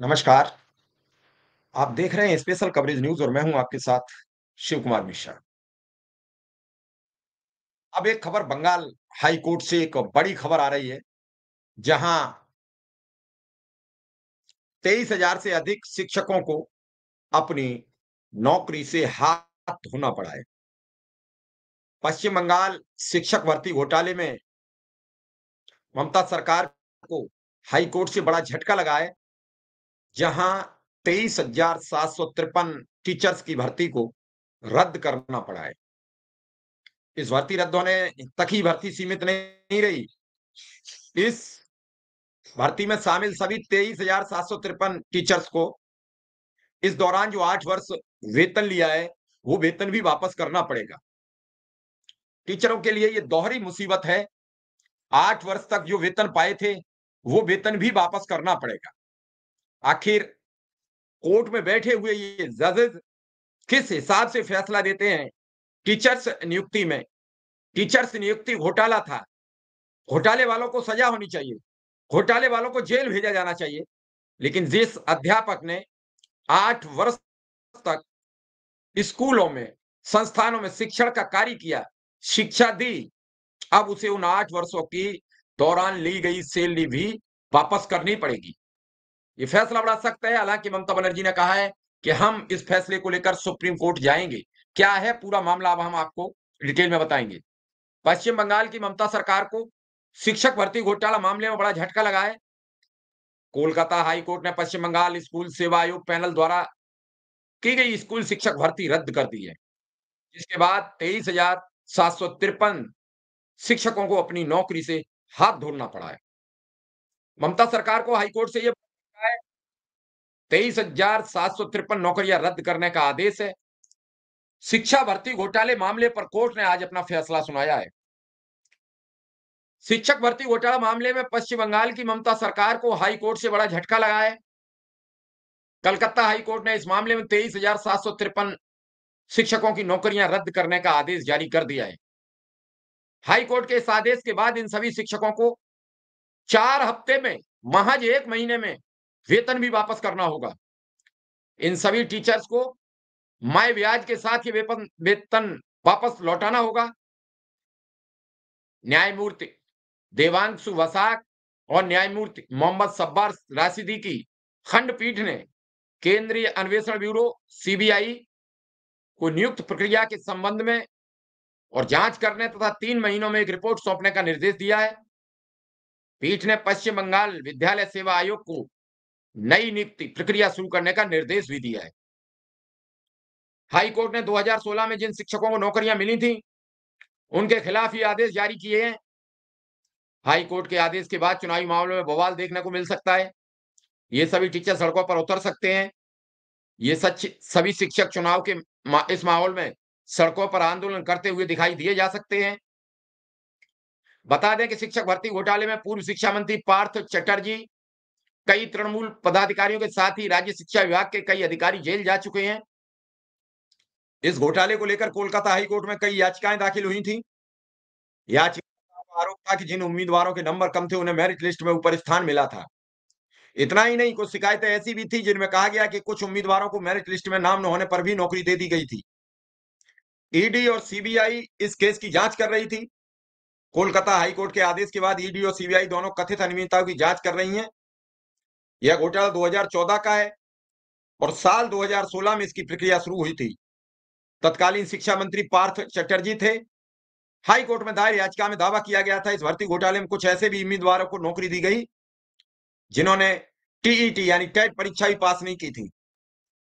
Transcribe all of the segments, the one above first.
नमस्कार आप देख रहे हैं स्पेशल कवरेज न्यूज और मैं हूं आपके साथ शिव कुमार मिश्रा अब एक खबर बंगाल हाई कोर्ट से एक बड़ी खबर आ रही है जहां तेईस हजार से अधिक शिक्षकों को अपनी नौकरी से हाथ धोना पड़ा है पश्चिम बंगाल शिक्षक भर्ती घोटाले में ममता सरकार को हाई कोर्ट से बड़ा झटका लगा है जहां तेईस हजार सात सौ तिरपन टीचर्स की भर्ती को रद्द करना पड़ा है इस भर्ती रद्द होने तक ही भर्ती सीमित नहीं रही इस भर्ती में शामिल सभी तेईस हजार सात सौ तिरपन टीचर्स को इस दौरान जो आठ वर्ष वेतन लिया है वो वेतन भी वापस करना पड़ेगा टीचरों के लिए ये दोहरी मुसीबत है आठ वर्ष तक जो वेतन पाए थे वो वेतन भी वापस करना पड़ेगा आखिर कोर्ट में बैठे हुए ये जजेज किस हिसाब से फैसला देते हैं टीचर्स नियुक्ति में टीचर्स नियुक्ति घोटाला था घोटाले वालों को सजा होनी चाहिए घोटाले वालों को जेल भेजा जाना चाहिए लेकिन जिस अध्यापक ने आठ वर्ष तक स्कूलों में संस्थानों में शिक्षण का कार्य किया शिक्षा दी अब उसे उन आठ वर्षों की दौरान ली गई सैलरी भी वापस करनी पड़ेगी ये फैसला बड़ा सख्त है हालांकि ममता बनर्जी ने कहा है कि हम इस फैसले को लेकर सुप्रीम कोर्ट जाएंगे क्या है पूरा मामला अब हम आपको डिटेल में बताएंगे पश्चिम बंगाल की ममता सरकार को शिक्षक भर्ती घोटाला मामले में बड़ा झटका लगा है कोलकाता हाई कोर्ट ने पश्चिम बंगाल स्कूल सेवा आयोग पैनल द्वारा की गई स्कूल शिक्षक भर्ती रद्द कर दी है जिसके बाद तेईस हजार सात सौ तिरपन शिक्षकों को अपनी नौकरी से हाथ धोना पड़ा है ममता सरकार को हाईकोर्ट से यह तेईस हजार सात सौ तिरपन नौकरियां रद्द करने का आदेश है शिक्षा भर्ती घोटाले मामले पर कोर्ट ने आज अपना फैसला सुनाया है शिक्षक भर्ती घोटाला मामले में पश्चिम बंगाल की ममता सरकार को हाई कोर्ट से बड़ा झटका लगा है कलकत्ता हाई कोर्ट ने इस मामले में तेईस हजार सात सौ तिरपन शिक्षकों की नौकरियां रद्द करने का आदेश जारी कर दिया है हाई कोर्ट के इस आदेश के बाद इन सभी शिक्षकों को चार हफ्ते में महज एक महीने में वेतन भी वापस करना होगा इन सभी टीचर्स को माय ब्याज के साथ ही वेतन वेतन वापस लौटाना होगा न्यायमूर्ति देवांशु वसाक और न्यायमूर्ति मोहम्मद सब्बार राशिदी की खंडपीठ ने केंद्रीय अन्वेषण ब्यूरो सीबीआई को नियुक्त प्रक्रिया के संबंध में और जांच करने तथा तीन महीनों में एक रिपोर्ट सौंपने का निर्देश दिया है पीठ ने पश्चिम बंगाल विद्यालय सेवा आयोग को नई नियुक्ति प्रक्रिया शुरू करने का निर्देश भी दिया है हाईकोर्ट ने 2016 में जिन शिक्षकों को नौकरियां मिली थी उनके खिलाफ ये आदेश जारी किए हैं हाई कोर्ट के आदेश के बाद चुनावी मामलों में बवाल देखने को मिल सकता है ये सभी टीचर सड़कों पर उतर सकते हैं ये सच सभी शिक्षक चुनाव के इस माहौल में सड़कों पर आंदोलन करते हुए दिखाई दिए जा सकते हैं बता दें कि शिक्षक भर्ती घोटाले में पूर्व शिक्षा मंत्री पार्थ चटर्जी कई तृणमूल पदाधिकारियों के साथ ही राज्य शिक्षा विभाग के कई अधिकारी जेल जा चुके हैं इस घोटाले को लेकर कोलकाता हाईकोर्ट में कई याचिकाएं दाखिल हुई थी याचिका आरोप था कि जिन उम्मीदवारों के नंबर कम थे उन्हें मेरिट लिस्ट में ऊपर स्थान मिला था इतना ही नहीं कुछ शिकायतें ऐसी भी थी जिनमें कहा गया कि कुछ उम्मीदवारों को मेरिट लिस्ट में नाम न होने पर भी नौकरी दे दी गई थी ईडी और सीबीआई इस केस की जांच कर रही थी कोलकाता हाईकोर्ट के आदेश के बाद ईडी और सीबीआई दोनों कथित अनियमितताओं की जांच कर रही हैं यह घोटाला 2014 का है और साल 2016 में इसकी प्रक्रिया शुरू हुई थी तत्कालीन शिक्षा मंत्री पार्थ चटर्जी थे हाई कोर्ट में दायर याचिका में दावा किया गया था इस भर्ती घोटाले में कुछ ऐसे भी उम्मीदवारों को नौकरी दी गई जिन्होंने टीईटी यानी टेट परीक्षा भी पास नहीं की थी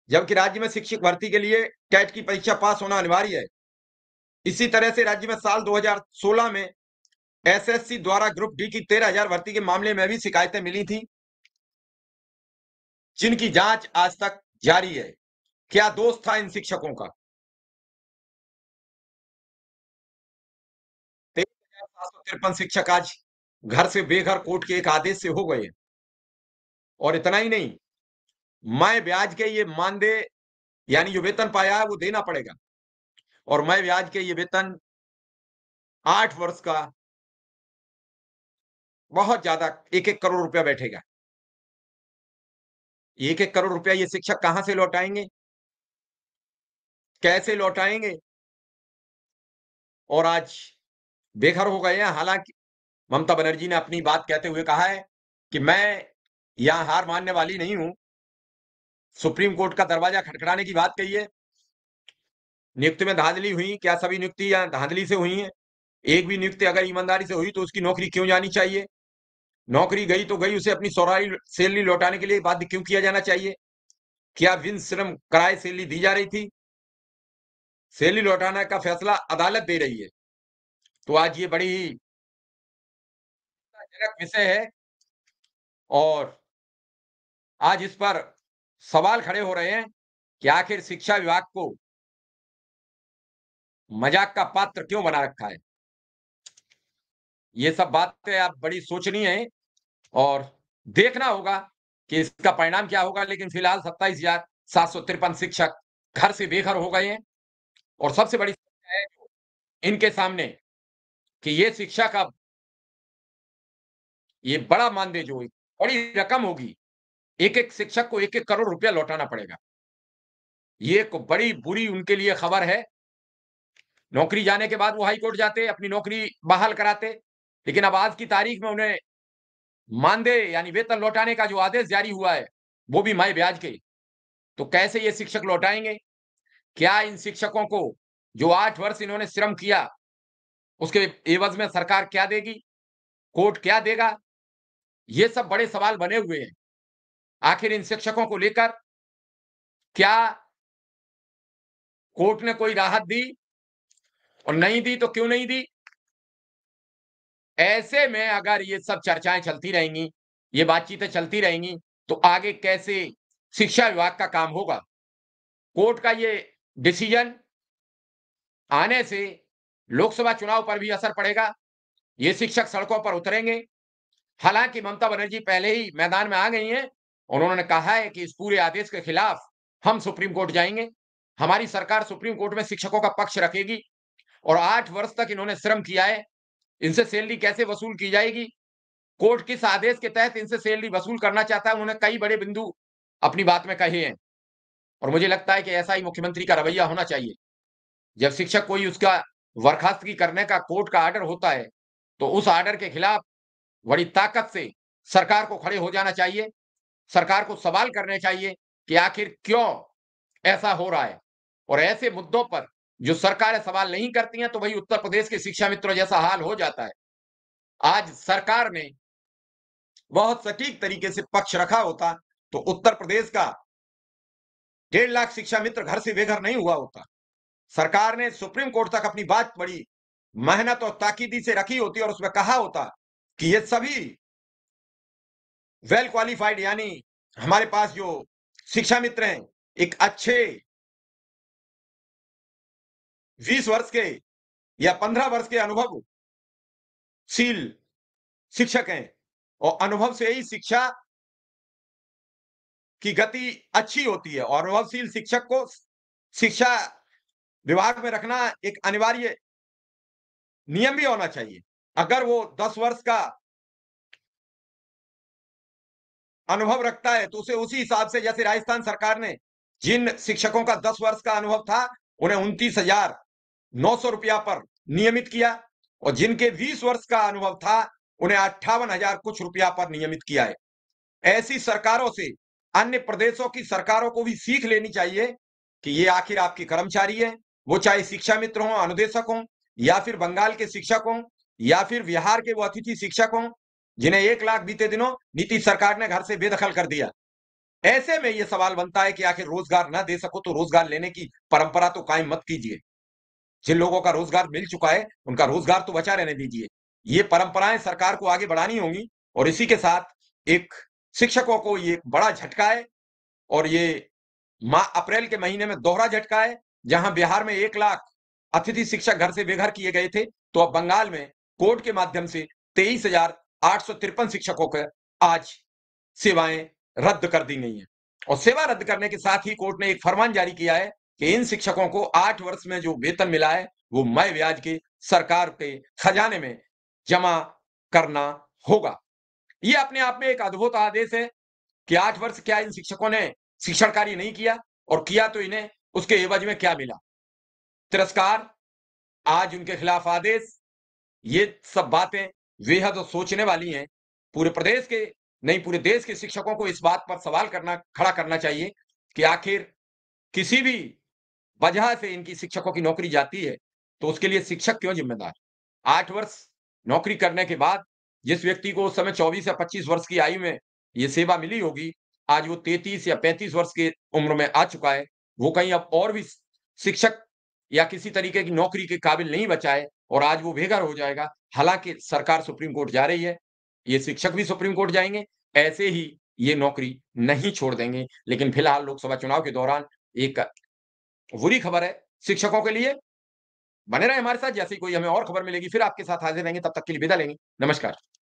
जबकि राज्य में शिक्षक भर्ती के लिए टेट की परीक्षा पास होना अनिवार्य है इसी तरह से राज्य में साल 2016 में एसएससी द्वारा ग्रुप डी की 13000 भर्ती के मामले में भी शिकायतें मिली थी जिनकी जांच आज तक जारी है क्या दोष था इन शिक्षकों का तिरपन शिक्षक आज घर से बेघर कोर्ट के एक आदेश से हो गए और इतना ही नहीं मैं ब्याज के ये मानदेय यानी जो वेतन पाया है वो देना पड़ेगा और मैं ब्याज के ये वेतन आठ वर्ष का बहुत ज्यादा एक एक करोड़ रुपया बैठेगा एक एक करोड़ रुपया ये शिक्षक कहां से लौटाएंगे कैसे लौटाएंगे और आज बेघर हो गए हैं हालांकि ममता बनर्जी ने अपनी बात कहते हुए कहा है कि मैं यहां हार मानने वाली नहीं हूं सुप्रीम कोर्ट का दरवाजा खटखड़ाने की बात कही है नियुक्ति में धांधली हुई क्या सभी नियुक्ति या धांधली से हुई है एक भी नियुक्ति अगर ईमानदारी से हुई तो उसकी नौकरी क्यों जानी चाहिए नौकरी गई तो गई उसे अपनी सौराई सैलरी लौटाने के लिए बाध्य क्यों किया जाना चाहिए क्या विन श्रम कराए सैलरी दी जा रही थी सैलरी लौटाने का फैसला अदालत दे रही है तो आज ये बड़ी ही जनक विषय है और आज इस पर सवाल खड़े हो रहे हैं कि आखिर शिक्षा विभाग को मजाक का पात्र क्यों बना रखा है ये सब बातें आप बड़ी सोचनी है और देखना होगा कि इसका परिणाम क्या होगा लेकिन फिलहाल सत्ताईस हजार सात सौ तिरपन शिक्षक घर से बेघर हो गए हैं और सबसे बड़ी है इनके सामने कि ये शिक्षक अब ये बड़ा मानदेय जो बड़ी रकम होगी एक एक शिक्षक को एक एक करोड़ रुपया लौटाना पड़ेगा ये एक बड़ी बुरी उनके लिए खबर है नौकरी जाने के बाद वो हाईकोर्ट जाते अपनी नौकरी बहाल कराते लेकिन अब आज की तारीख में उन्हें मानदे यानी वेतन लौटाने का जो आदेश जारी हुआ है वो भी माए ब्याज के तो कैसे ये शिक्षक लौटाएंगे क्या इन शिक्षकों को जो आठ वर्ष इन्होंने श्रम किया उसके एवज में सरकार क्या देगी कोर्ट क्या देगा ये सब बड़े सवाल बने हुए हैं आखिर इन शिक्षकों को लेकर क्या कोर्ट ने कोई राहत दी और नहीं दी तो क्यों नहीं दी ऐसे में अगर ये सब चर्चाएं चलती रहेंगी ये बातचीतें चलती रहेंगी तो आगे कैसे शिक्षा विभाग का काम होगा कोर्ट का ये डिसीजन आने से लोकसभा चुनाव पर भी असर पड़ेगा ये शिक्षक सड़कों पर उतरेंगे हालांकि ममता बनर्जी पहले ही मैदान में आ गई हैं उन्होंने कहा है कि इस पूरे आदेश के खिलाफ हम सुप्रीम कोर्ट जाएंगे हमारी सरकार सुप्रीम कोर्ट में शिक्षकों का पक्ष रखेगी और आठ वर्ष तक इन्होंने श्रम किया है इनसे सैलरी कैसे वसूल की जाएगी कोर्ट किस आदेश के तहत इनसे सैलरी वसूल करना चाहता है उन्होंने कई बड़े बिंदु अपनी बात में कहे हैं और मुझे लगता है कि ऐसा ही मुख्यमंत्री का रवैया होना चाहिए जब शिक्षक कोई उसका बर्खास्तगी करने का कोर्ट का आर्डर होता है तो उस आर्डर के खिलाफ बड़ी ताकत से सरकार को खड़े हो जाना चाहिए सरकार को सवाल करने चाहिए कि आखिर क्यों ऐसा हो रहा है और ऐसे मुद्दों पर जो सरकारें सवाल नहीं करती हैं तो वही उत्तर प्रदेश के शिक्षा मित्रों जैसा हाल हो जाता है आज सरकार ने बहुत सटीक तरीके से पक्ष रखा होता तो उत्तर प्रदेश का डेढ़ लाख शिक्षा मित्र घर से बेघर नहीं हुआ होता सरकार ने सुप्रीम कोर्ट तक अपनी बात बड़ी मेहनत और ताकीदी से रखी होती और उसमें कहा होता कि ये सभी वेल क्वालिफाइड यानी हमारे पास जो शिक्षा मित्र हैं एक अच्छे बीस वर्ष के या पंद्रह वर्ष के अनुभव सील शिक्षक हैं और अनुभव से ही शिक्षा की गति अच्छी होती है और अनुभवशील शिक्षक को शिक्षा विभाग में रखना एक अनिवार्य नियम भी होना चाहिए अगर वो दस वर्ष का अनुभव रखता है तो उसे उसी हिसाब से जैसे राजस्थान सरकार ने जिन शिक्षकों का दस वर्ष का अनुभव था उन्हें उनतीस हजार नौ सौ रुपया पर नियमित किया और जिनके बीस वर्ष का अनुभव था उन्हें अट्ठावन हजार कुछ रुपया पर नियमित किया है ऐसी सरकारों से अन्य प्रदेशों की सरकारों को भी सीख लेनी चाहिए कि ये आखिर आपके कर्मचारी है वो चाहे शिक्षा मित्र हों अनुदेशक हों या फिर बंगाल के शिक्षक हों या फिर बिहार के वो अतिथि शिक्षक हों जिन्हें एक लाख बीते दिनों नीति सरकार ने घर से बेदखल कर दिया ऐसे में ये सवाल बनता है कि आखिर रोजगार ना दे सको तो रोजगार लेने की परंपरा तो कायम मत कीजिए जिन लोगों का रोजगार मिल चुका है उनका रोजगार तो बचा रहने दीजिए ये परंपराएं सरकार को आगे बढ़ानी होंगी और इसी के साथ एक शिक्षकों को ये बड़ा झटका है और ये माह अप्रैल के महीने में दोहरा झटका है जहां बिहार में एक लाख अतिथि शिक्षक घर से बेघर किए गए थे तो अब बंगाल में कोर्ट के माध्यम से तेईस हजार आठ सौ तिरपन शिक्षकों को आज सेवाएं रद्द कर दी गई हैं और सेवा रद्द करने के साथ ही कोर्ट ने एक फरमान जारी किया है कि इन शिक्षकों को आठ वर्ष में जो वेतन मिला है वो मय ब्याज के सरकार के खजाने में जमा करना होगा ये अपने आप में एक अद्भुत आदेश है कि आठ वर्ष क्या इन शिक्षकों ने शिक्षण कार्य नहीं किया और किया तो इन्हें उसके एवज में क्या मिला तिरस्कार आज उनके खिलाफ आदेश ये सब बातें बेहद सोचने वाली हैं पूरे प्रदेश के नहीं पूरे देश के शिक्षकों को इस बात पर सवाल करना खड़ा करना चाहिए कि आखिर किसी भी वजह से इनकी शिक्षकों की नौकरी जाती है तो उसके लिए शिक्षक क्यों जिम्मेदार आठ वर्ष नौकरी करने के बाद जिस व्यक्ति को उस समय चौबीस या पच्चीस वर्ष की आयु में ये सेवा मिली होगी आज वो तैतीस या पैंतीस वर्ष की उम्र में आ चुका है वो कहीं अब और भी शिक्षक या किसी तरीके की नौकरी के काबिल नहीं बचाए और आज वो बेघर हो जाएगा हालांकि सरकार सुप्रीम कोर्ट जा रही है ये शिक्षक भी सुप्रीम कोर्ट जाएंगे ऐसे ही ये नौकरी नहीं छोड़ देंगे लेकिन फिलहाल लोकसभा चुनाव के दौरान एक बुरी खबर है शिक्षकों के लिए बने रहे हमारे साथ जैसी कोई हमें और खबर मिलेगी फिर आपके साथ हाजिर रहेंगे तब तक के लिए विदा लेंगे नमस्कार